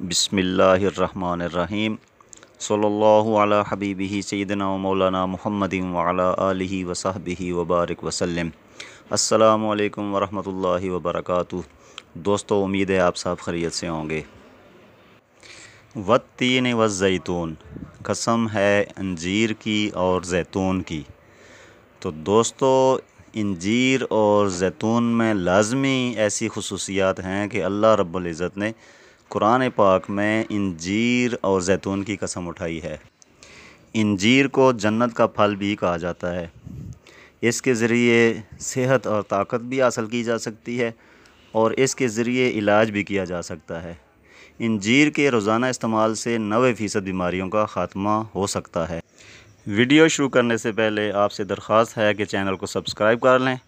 अला सल्ला हबीबी सैदना मौलाना महमद वाला आलि वसाहबी वबारक व रहमतुल्लाहि व वबरक दोस्तों उम्मीद है आप सब खरीत से होंगे वत्तीन व जैतून कसम है अंजीर की और जैतून की तो दोस्तों इंजीर और जैतून में लाजमी ऐसी खसूसियात हैं कि अल्लाह इज़्ज़त ने कुरान पाक में इंजीर और जैतून की कसम उठाई है इंजीर को जन्नत का फल भी कहा जाता है इसके ज़रिए सेहत और ताकत भी हासिल की जा सकती है और इसके ज़रिए इलाज भी किया जा सकता है इंजीर के रोज़ाना इस्तेमाल से नबे फ़ीसद बीमारियों का ख़ात्मा हो सकता है वीडियो शुरू करने से पहले आपसे दरख्वास्त है कि चैनल को सब्सक्राइब कर लें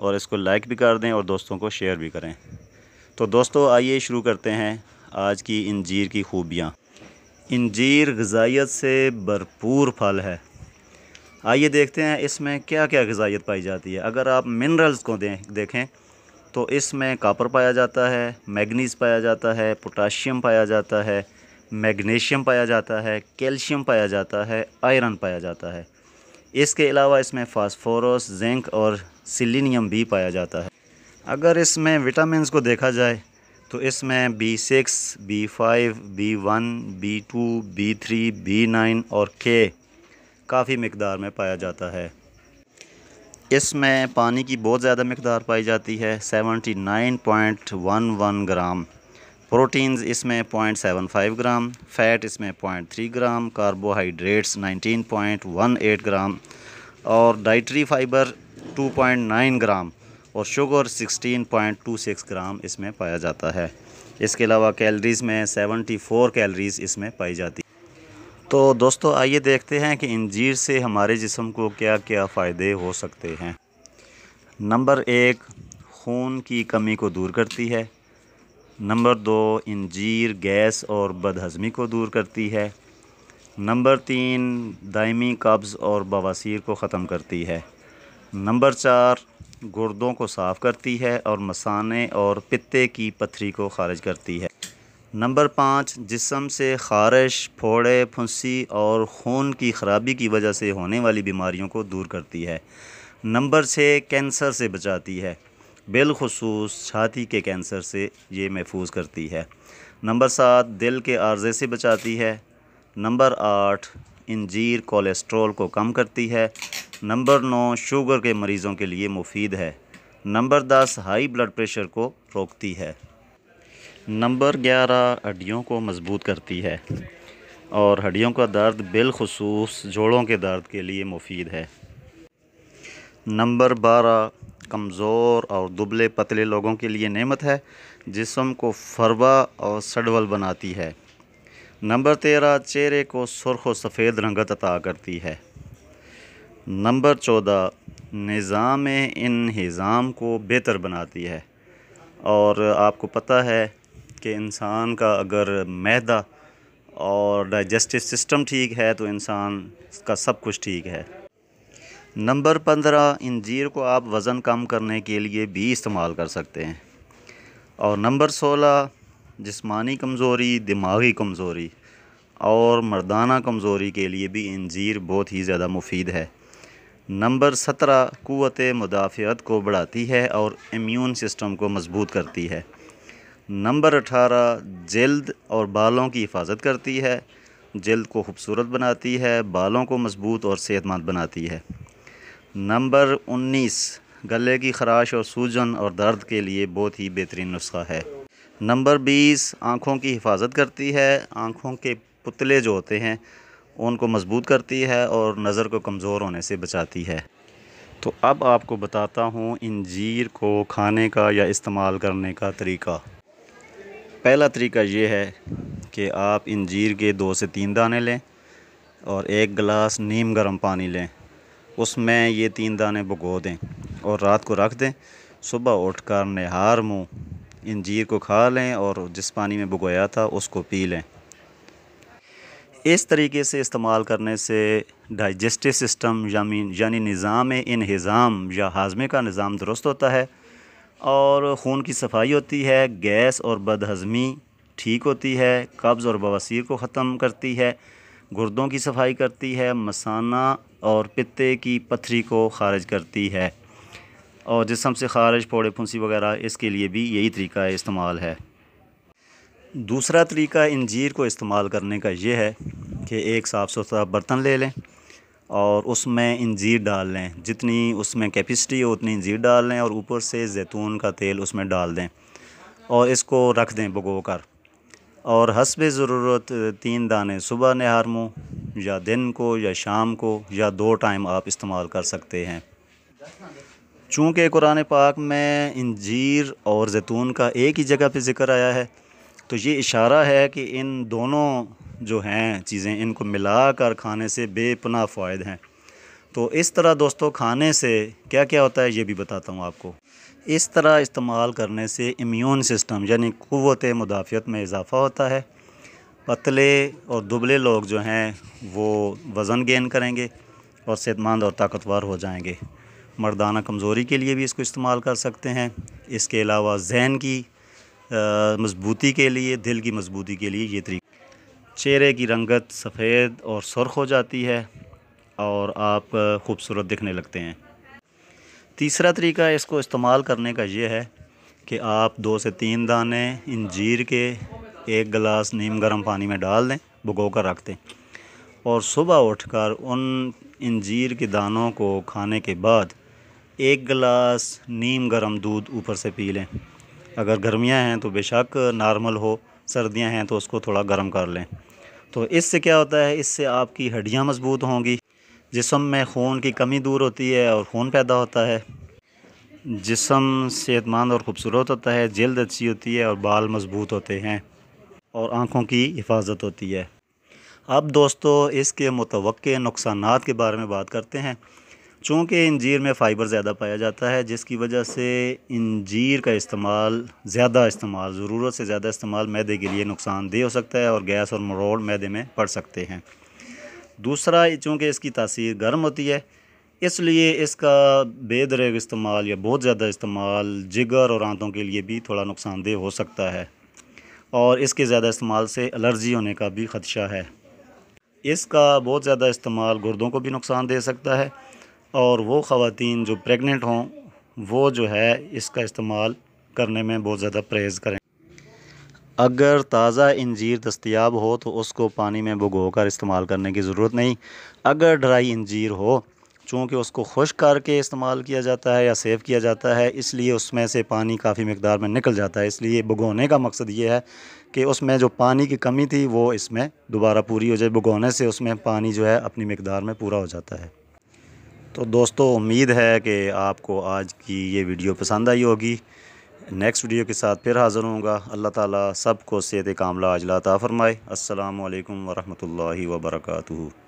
और इसको लाइक भी कर दें और दोस्तों को शेयर भी करें तो दोस्तों आइए शुरू करते हैं आज की इंजीर की खूबियाँ इंजीर गजाइत से भरपूर फल है आइए देखते हैं इसमें क्या क्या गजाइत पाई जाती है अगर आप मिनरल्स को दे, देखें तो इसमें कापर पाया जाता है मैग्नीज पाया जाता है पोटाशियम पाया जाता है मैग्नीशियम पाया जाता है कैल्शियम पाया जाता है आयरन पाया जाता है इसके अलावा इसमें फास्फोरस जिंक और सिलिनियम भी पाया जाता है अगर इसमें विटामिन को देखा जाए तो इसमें B six B five B one B two B three B nine और के काफ़ी मकदार में पाया जाता है इसमें पानी की बहुत ज़्यादा मकदार पाई जाती है 79.11 nine point one one gram proteins इसमें point seven five gram fat इसमें point three gram carbohydrates nineteen point one eight gram और dietary fibre two point nine gram और शुगर 16.26 ग्राम इसमें पाया जाता है इसके अलावा कैलरीज़ में 74 कैलरीज़ इसमें पाई जाती तो दोस्तों आइए देखते हैं कि इंजीर से हमारे जिसम को क्या क्या फ़ायदे हो सकते हैं नंबर एक खून की कमी को दूर करती है नंबर दो इंजीर गैस और बदहज़मी को दूर करती है नंबर तीन दायमी कब्ज़ और बवासीर को ख़त्म करती है नंबर चार गुर्दों को साफ़ करती है और मसाने और पित्ते की पथरी को खारिज करती है नंबर पाँच जिसम से खारिश फोड़े फुंसी और खून की खराबी की वजह से होने वाली बीमारियों को दूर करती है नंबर छः कैंसर से बचाती है बिलखसूस छाती के कैंसर से ये महफूज करती है नंबर सात दिल के आर्जे से बचाती है नंबर आठ इंजीर कोलेस्ट्रॉल को कम करती है नंबर नौ शुगर के मरीज़ों के लिए मुफीद है नंबर दस हाई ब्लड प्रेशर को रोकती है नंबर ग्यारह हड्डियों को मजबूत करती है और हड्डियों का दर्द बिलखसूस जोड़ों के दर्द के लिए मुफीद है नंबर बारह कमज़ोर और दुबले पतले लोगों के लिए नेमत है जिसम को फरवा और सडवल बनाती है नंबर तेरह चेहरे को सुरख व सफ़ेद रंगत अता करती है नंबर चौदह निज़ाम इन्हिज़ाम को बेहतर बनाती है और आपको पता है कि इंसान का अगर मैदा और डाइजेस्टिव सिस्टम ठीक है तो इंसान का सब कुछ ठीक है नंबर पंद्रह इंजीर को आप वज़न कम करने के लिए भी इस्तेमाल कर सकते हैं और नंबर सोलह जिस्मानी कमज़ोरी दिमागी कमज़ोरी और मर्दाना कमज़ोरी के लिए भी इंजीर बहुत ही ज़्यादा मुफीद है नंबर सत्रह क़वत मुदाफ़त को बढ़ाती है और इम्यून सिस्टम को मजबूत करती है नंबर अठारह जल्द और बालों की हिफाजत करती है जल्द को खूबसूरत बनाती है बालों को मजबूत और सेहतमंद बनाती है नंबर उन्नीस गले की खराश और सूजन और दर्द के लिए बहुत ही बेहतरीन नुस्खा है नंबर बीस आँखों की हिफाजत करती है आँखों के पुतले जो होते हैं उनको मजबूत करती है और नज़र को कमज़ोर होने से बचाती है तो अब आपको बताता हूँ इंजीर को खाने का या इस्तेमाल करने का तरीका पहला तरीका ये है कि आप इंजीर के दो से तीन दाने लें और एक गिलास नीम गर्म पानी लें उसमें ये तीन दाने भगो दें और रात को रख दें सुबह उठकर नहार मुँह इंजीर को खा लें और जिस पानी में भगोया था उसको पी लें इस तरीके से इस्तेमाल करने से डाइजेस्टिव सिस्टम यानी यानी निज़ाम इनहज़ाम या हाजमे का निज़ाम दुरुस्त होता है और खून की सफाई होती है गैस और बदहज़मी ठीक होती है कब्ज़ और बवासीर को ख़त्म करती है गुर्दों की सफाई करती है मसाना और पत्ते की पथरी को खारिज करती है और जिसम से खारिज फोड़े फुंसी वगैरह इसके लिए भी यही तरीका इस्तेमाल है दूसरा तरीका इंजीर को इस्तेमाल करने का ये है कि एक साफ़ सुथरा बर्तन ले लें और उसमें इंजीर डाल लें जितनी उसमें कैपेसिटी हो उतनी इंजीर डाल लें और ऊपर से जैतून का तेल उसमें डाल दें और इसको रख दें भगो कर और हसब ज़रूरत तीन दाने सुबह नहार मुँह या दिन को या शाम को या दो टाइम आप इस्तेमाल कर सकते हैं चूँकि कुरान पाक में इंजीर और जैतून का एक ही जगह पर ज़िक्र आया है तो ये इशारा है कि इन दोनों जो हैं चीज़ें इनको मिला कर खाने से बेपना फ़ायद हैं तो इस तरह दोस्तों खाने से क्या क्या होता है ये भी बताता हूँ आपको इस तरह इस्तेमाल करने से इम्यून सिस्टम यानी क़वत मुदाफ़त में इजाफ़ा होता है पतले और दुबले लोग जो हैं वो वज़न गेन करेंगे और सेहतमंद और ताकतवर हो जाएंगे मर्दाना कमज़ोरी के लिए भी इसको इस्तेमाल कर सकते हैं इसके अलावा जहन की मज़बूती के लिए दिल की मज़बूती के लिए ये तरीका चेहरे की रंगत सफ़ेद और सुरख हो जाती है और आप खूबसूरत दिखने लगते हैं तीसरा तरीका इसको इस्तेमाल करने का ये है कि आप दो से तीन दाने इंजीर के एक गिलास नीम गर्म पानी में डाल दें भगो कर रख दें और सुबह उठकर उन इंजीर के दानों को खाने के बाद एक गिलास नीम गर्म दूध ऊपर से पी लें अगर गर्मियाँ हैं तो बेशक नॉर्मल हो सर्दियाँ हैं तो उसको थोड़ा गर्म कर लें तो इससे क्या होता है इससे आपकी हड्डियाँ मजबूत होंगी जिसम में खून की कमी दूर होती है और खून पैदा होता है जिसम सेहतमंद और ख़ूबसूरत होता है जल्द अच्छी होती है और बाल मजबूत होते हैं और आँखों की हिफाजत होती है अब दोस्तों इसके मुतव नुकसान के बारे में बात करते हैं चूँकि इंजीर में फ़ाइबर ज़्यादा पाया जाता है जिसकी वजह से इंजीर का इस्तेमाल ज़्यादा इस्तेमाल ज़रूरत से ज़्यादा इस्तेमाल मैदे के लिए नुकसानदेह हो सकता है और गैस और मरोड़ मैदे में पड़ सकते हैं दूसरा चूँकि इसकी तासीर गर्म होती है इसलिए इसका बेदरेग इस्तेमाल या बहुत ज़्यादा इस्तेमाल जिगर और आंतों के लिए भी थोड़ा नुकसानदेह हो सकता है और इसके ज़्यादा इस्तेमाल से एलर्जी होने का भी ख़दशा है इसका बहुत ज़्यादा इस्तेमाल गुर्दों को भी नुकसान दे सकता है और वो ख़वातीन जो प्रेग्नेंट हों वो जो है इसका इस्तेमाल करने में बहुत ज़्यादा परहेज़ करें अगर ताज़ा इंजीर दस्तियाब हो तो उसको पानी में भगो कर इस्तेमाल करने की ज़रूरत नहीं अगर ड्राई इंजीर हो चूँकि उसको खुश करके इस्तेमाल किया जाता है या सेव किया जाता है इसलिए उसमें से पानी काफ़ी मकदार में निकल जाता है इसलिए भगोने का मकसद ये है कि उसमें जो पानी की कमी थी वो इसमें दोबारा पूरी हो जाए भगोने से उसमें पानी जो है अपनी मकदार में पूरा हो जाता है तो दोस्तों उम्मीद है कि आपको आज की ये वीडियो पसंद आई होगी नेक्स्ट वीडियो के साथ फिर हाज़िर होऊंगा अल्लाह ताला सबको सेहत कामला अजलाता फ़रमाए अल्लाम वरहमल वर्का